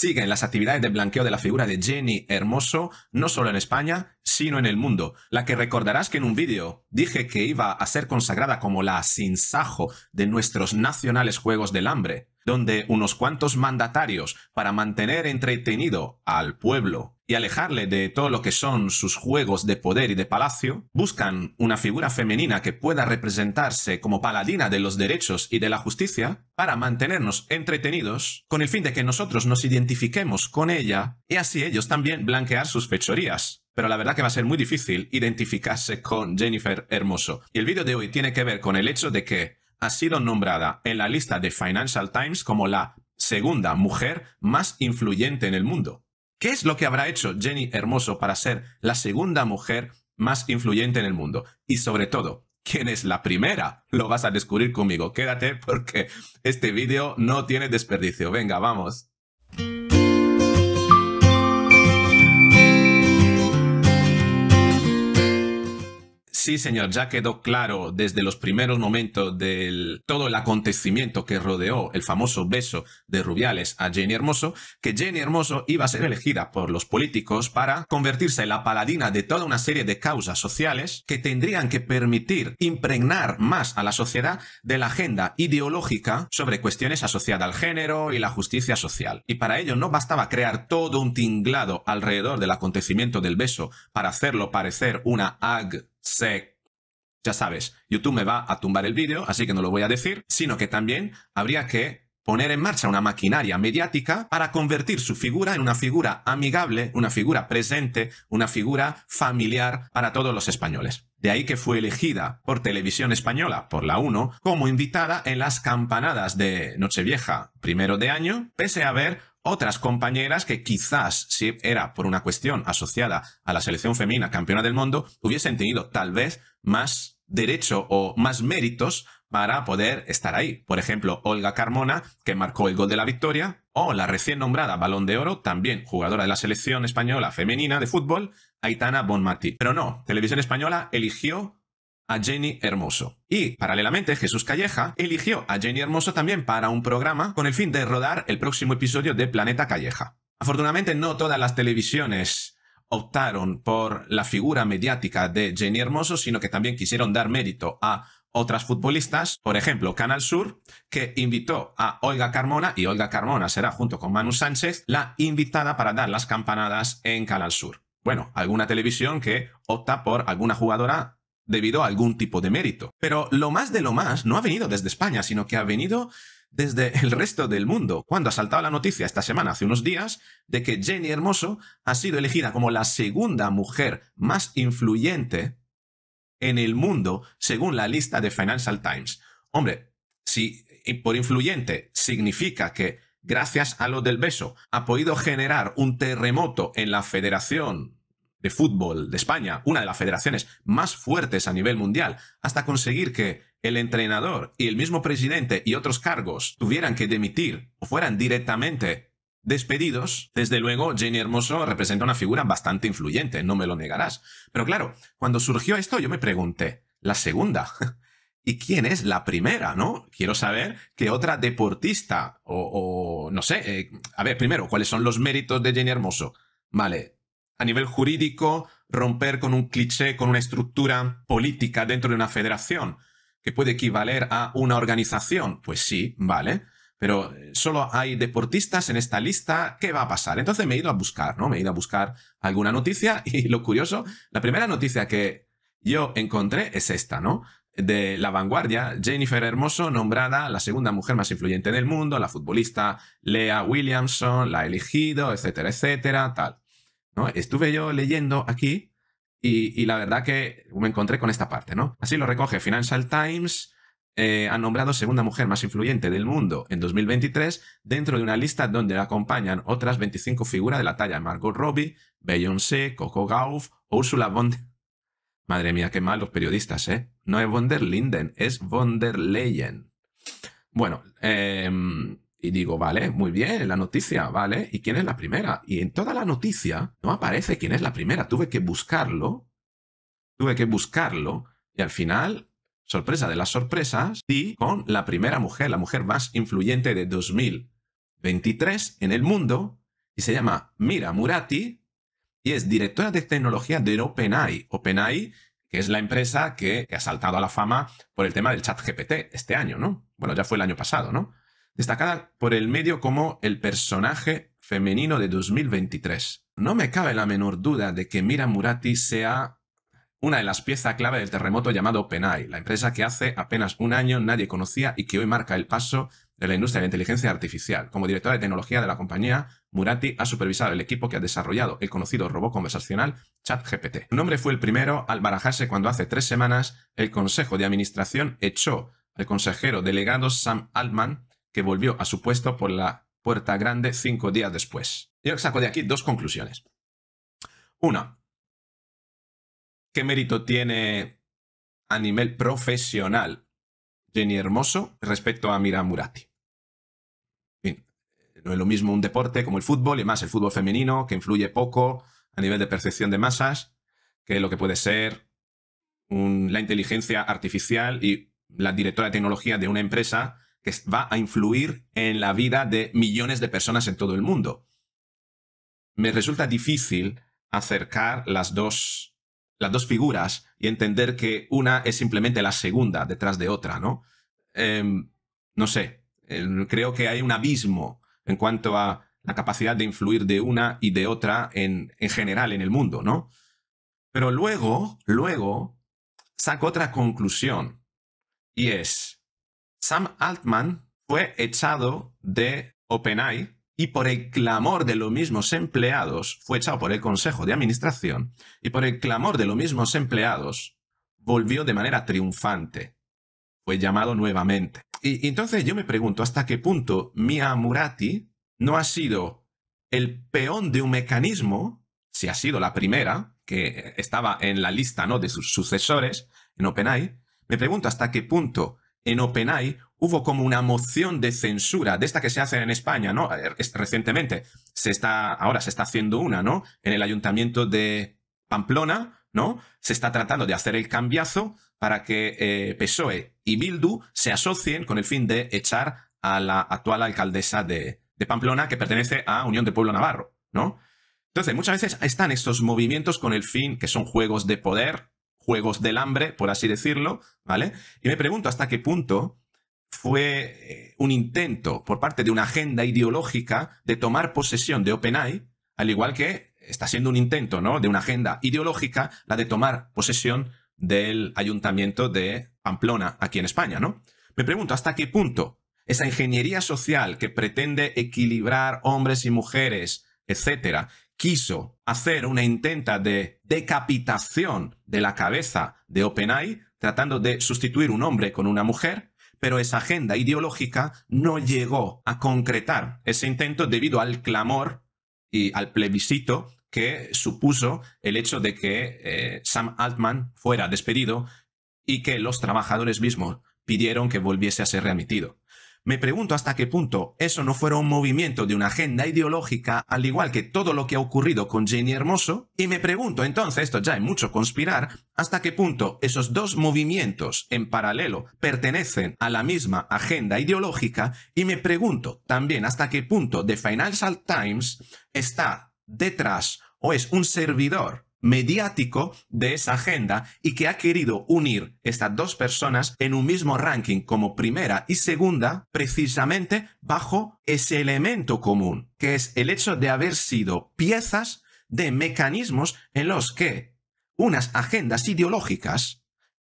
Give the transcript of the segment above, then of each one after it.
siguen las actividades de blanqueo de la figura de Jenny Hermoso, no solo en España, sino en el mundo. La que recordarás que en un vídeo dije que iba a ser consagrada como la sinsajo de nuestros nacionales Juegos del Hambre donde unos cuantos mandatarios para mantener entretenido al pueblo y alejarle de todo lo que son sus juegos de poder y de palacio, buscan una figura femenina que pueda representarse como paladina de los derechos y de la justicia para mantenernos entretenidos con el fin de que nosotros nos identifiquemos con ella y así ellos también blanquear sus fechorías. Pero la verdad que va a ser muy difícil identificarse con Jennifer Hermoso. Y el vídeo de hoy tiene que ver con el hecho de que ha sido nombrada en la lista de Financial Times como la segunda mujer más influyente en el mundo. ¿Qué es lo que habrá hecho Jenny Hermoso para ser la segunda mujer más influyente en el mundo? Y sobre todo, ¿quién es la primera? Lo vas a descubrir conmigo. Quédate porque este vídeo no tiene desperdicio. Venga, vamos. Sí, señor, ya quedó claro desde los primeros momentos del todo el acontecimiento que rodeó el famoso beso de Rubiales a Jenny Hermoso, que Jenny Hermoso iba a ser elegida por los políticos para convertirse en la paladina de toda una serie de causas sociales que tendrían que permitir impregnar más a la sociedad de la agenda ideológica sobre cuestiones asociadas al género y la justicia social. Y para ello no bastaba crear todo un tinglado alrededor del acontecimiento del beso para hacerlo parecer una ag se ya sabes, YouTube me va a tumbar el vídeo, así que no lo voy a decir, sino que también habría que poner en marcha una maquinaria mediática para convertir su figura en una figura amigable, una figura presente, una figura familiar para todos los españoles. De ahí que fue elegida por Televisión Española, por la 1, como invitada en las campanadas de Nochevieja primero de año, pese a haber otras compañeras que quizás, si era por una cuestión asociada a la selección femenina campeona del mundo, hubiesen tenido tal vez más derecho o más méritos para poder estar ahí. Por ejemplo, Olga Carmona, que marcó el gol de la victoria, o la recién nombrada Balón de Oro, también jugadora de la selección española femenina de fútbol, Aitana Bonmati. Pero no, Televisión Española eligió a Jenny Hermoso. Y, paralelamente, Jesús Calleja eligió a Jenny Hermoso también para un programa con el fin de rodar el próximo episodio de Planeta Calleja. Afortunadamente, no todas las televisiones optaron por la figura mediática de Jenny Hermoso, sino que también quisieron dar mérito a otras futbolistas, por ejemplo, Canal Sur, que invitó a Olga Carmona, y Olga Carmona será junto con Manu Sánchez la invitada para dar las campanadas en Canal Sur. Bueno, alguna televisión que opta por alguna jugadora debido a algún tipo de mérito. Pero lo más de lo más no ha venido desde España, sino que ha venido desde el resto del mundo, cuando ha saltado la noticia esta semana, hace unos días, de que Jenny Hermoso ha sido elegida como la segunda mujer más influyente en el mundo, según la lista de Financial Times. Hombre, si por influyente significa que, gracias a lo del beso, ha podido generar un terremoto en la Federación de fútbol de España, una de las federaciones más fuertes a nivel mundial, hasta conseguir que el entrenador y el mismo presidente y otros cargos tuvieran que demitir o fueran directamente despedidos, desde luego Jenny Hermoso representa una figura bastante influyente, no me lo negarás. Pero claro, cuando surgió esto yo me pregunté, la segunda, ¿y quién es la primera, no? Quiero saber qué otra deportista o, no sé, eh, a ver, primero, ¿cuáles son los méritos de Jenny Hermoso? Vale, a nivel jurídico, romper con un cliché, con una estructura política dentro de una federación, que puede equivaler a una organización. Pues sí, vale. Pero eh, solo hay deportistas en esta lista, ¿qué va a pasar? Entonces me he ido a buscar, ¿no? Me he ido a buscar alguna noticia y lo curioso, la primera noticia que yo encontré es esta, ¿no? de La Vanguardia, Jennifer Hermoso, nombrada la segunda mujer más influyente del mundo, la futbolista Lea Williamson, la ha elegido, etcétera, etcétera, tal. Estuve yo leyendo aquí y, la verdad que me encontré con esta parte, ¿no? Así lo recoge Financial Times, eh, ha nombrado segunda mujer más influyente del mundo en 2023 dentro de una lista donde acompañan otras 25 figuras de la talla Margot Robbie, Beyoncé, Coco Gauff, Ursula von... Madre mía, qué mal los periodistas, ¿eh? No es von der Linden, es von der Leyen. Bueno, eh, y digo, vale, muy bien, la noticia, vale, ¿y quién es la primera? Y en toda la noticia no aparece quién es la primera, tuve que buscarlo, tuve que buscarlo, y al final, sorpresa de las sorpresas, di con la primera mujer, la mujer más influyente de 2023 en el mundo, y se llama Mira Murati, y es directora de tecnología de OpenAI. OpenAI, que es la empresa que ha saltado a la fama por el tema del chat GPT este año, ¿no? Bueno, ya fue el año pasado, ¿no? destacada por el medio como el personaje femenino de 2023. No me cabe la menor duda de que Mira Murati sea una de las piezas clave del terremoto llamado OpenAI, la empresa que hace apenas un año nadie conocía y que hoy marca el paso de la industria de la inteligencia artificial. Como directora de tecnología de la compañía, Murati ha supervisado el equipo que ha desarrollado el conocido robot conversacional ChatGPT. Su nombre fue el primero al barajarse cuando hace tres semanas el Consejo de Administración echó al consejero delegado Sam Altman que volvió a su puesto por la puerta grande cinco días después. Yo saco de aquí dos conclusiones. Una, ¿qué mérito tiene a nivel profesional Jenny Hermoso respecto a Mira Murati? no es lo mismo un deporte como el fútbol, y más el fútbol femenino, que influye poco a nivel de percepción de masas, que lo que puede ser la inteligencia artificial y la directora de tecnología de una empresa va a influir en la vida de millones de personas en todo el mundo. Me resulta difícil acercar las dos, las dos figuras y entender que una es simplemente la segunda detrás de otra, ¿no? Em, no sé, em, creo que hay un abismo en cuanto a la capacidad de influir de una y de otra en, en general en el mundo, ¿no? Pero luego, luego, saco otra conclusión y es, Sam Altman fue echado de OpenAI y por el clamor de los mismos empleados, fue echado por el Consejo de Administración, y por el clamor de los mismos empleados, volvió de manera triunfante. Fue llamado nuevamente. Y, entonces yo me pregunto hasta qué punto Mia Murati no ha sido el peón de un mecanismo, si ha sido la primera, que estaba en la lista ¿no? de sus sucesores en OpenAI, me pregunto hasta qué punto en OpenAI hubo como una moción de censura, de esta que se hace en España, ¿no? Eh, recientemente, se está, ahora se está haciendo una, ¿no? En el ayuntamiento de Pamplona, ¿no? Se está tratando de hacer el cambiazo para que eh, PSOE y Bildu se asocien con el fin de echar a la actual alcaldesa de, de Pamplona, que pertenece a Unión de Pueblo Navarro, ¿no? Entonces, muchas veces están estos movimientos con el fin, que son juegos de poder, juegos del hambre, por así decirlo, ¿vale? Y me pregunto hasta qué punto fue eh, un intento por parte de una agenda ideológica de tomar posesión de OpenAI, al igual que está siendo un intento, ¿no? De una agenda ideológica, la de tomar posesión del ayuntamiento de Pamplona, aquí en España, ¿no? Me pregunto hasta qué punto esa ingeniería social que pretende equilibrar hombres y mujeres, etcétera, quiso hacer una intenta de decapitación de la cabeza de OpenAI, tratando de sustituir un hombre con una mujer, pero esa agenda ideológica no llegó a concretar ese intento debido al clamor y al plebiscito que supuso el hecho de que eh, Sam Altman fuera despedido y que los trabajadores mismos pidieron que volviese a ser reemitido. Me pregunto hasta qué punto eso no fuera un movimiento de una agenda ideológica, al igual que todo lo que ha ocurrido con Jenny Hermoso, y me pregunto entonces, esto ya es mucho conspirar, hasta qué punto esos dos movimientos en paralelo pertenecen a la misma agenda ideológica, y me pregunto también hasta qué punto The Financial Times está detrás o es un servidor mediático de esa agenda y que ha querido unir estas dos personas en un mismo ranking como primera y segunda precisamente bajo ese elemento común, que es el hecho de haber sido piezas de mecanismos en los que unas agendas ideológicas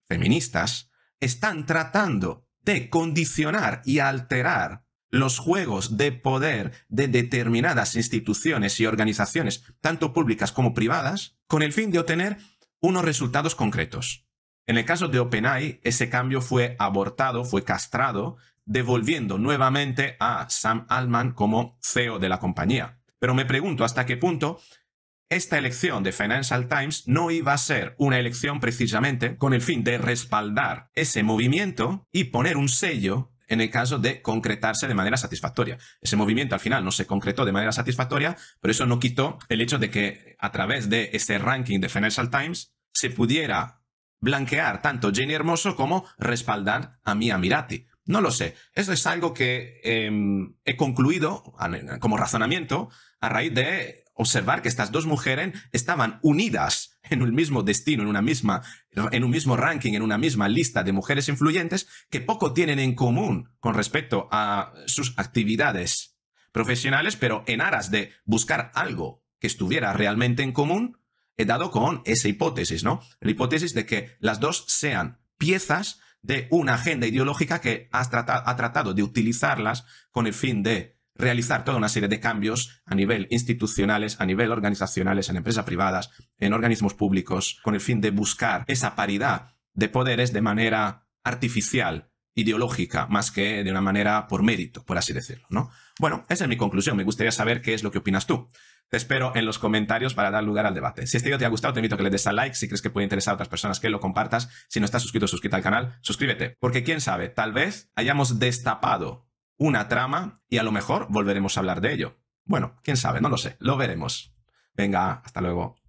feministas están tratando de condicionar y alterar los juegos de poder de determinadas instituciones y organizaciones, tanto públicas como privadas, con el fin de obtener unos resultados concretos. En el caso de OpenAI, ese cambio fue abortado, fue castrado, devolviendo nuevamente a Sam Altman como CEO de la compañía. Pero me pregunto hasta qué punto esta elección de Financial Times no iba a ser una elección precisamente con el fin de respaldar ese movimiento y poner un sello en el caso de concretarse de manera satisfactoria. Ese movimiento al final no se concretó de manera satisfactoria, pero eso no quitó el hecho de que a través de este ranking de Financial Times se pudiera blanquear tanto Jenny Hermoso como respaldar a Mia Mirati. No lo sé. Eso es algo que em, he concluido como razonamiento a raíz de observar que estas dos mujeres estaban unidas en un mismo destino, en, una misma, en un mismo ranking, en una misma lista de mujeres influyentes que poco tienen en común con respecto a sus actividades profesionales, pero en aras de buscar algo que estuviera realmente en común, he dado con esa hipótesis, ¿no? La hipótesis de que las dos sean piezas de una agenda ideológica que ha tratado de utilizarlas con el fin de realizar toda una serie de cambios a nivel institucionales, a nivel organizacionales, en empresas privadas, en organismos públicos, con el fin de buscar esa paridad de poderes de manera artificial, ideológica, más que de una manera por mérito, por así decirlo, ¿no? Bueno, esa es mi conclusión. Me gustaría saber qué es lo que opinas tú. Te espero en los comentarios para dar lugar al debate. Si este video te ha gustado, te invito a que le des a like. Si crees que puede interesar a otras personas, que lo compartas. Si no estás suscrito, suscríbete al canal. Suscríbete. Porque quién sabe, tal vez hayamos destapado una trama y a lo mejor volveremos a hablar de ello. Bueno, quién sabe, no lo sé, lo veremos. Venga, hasta luego.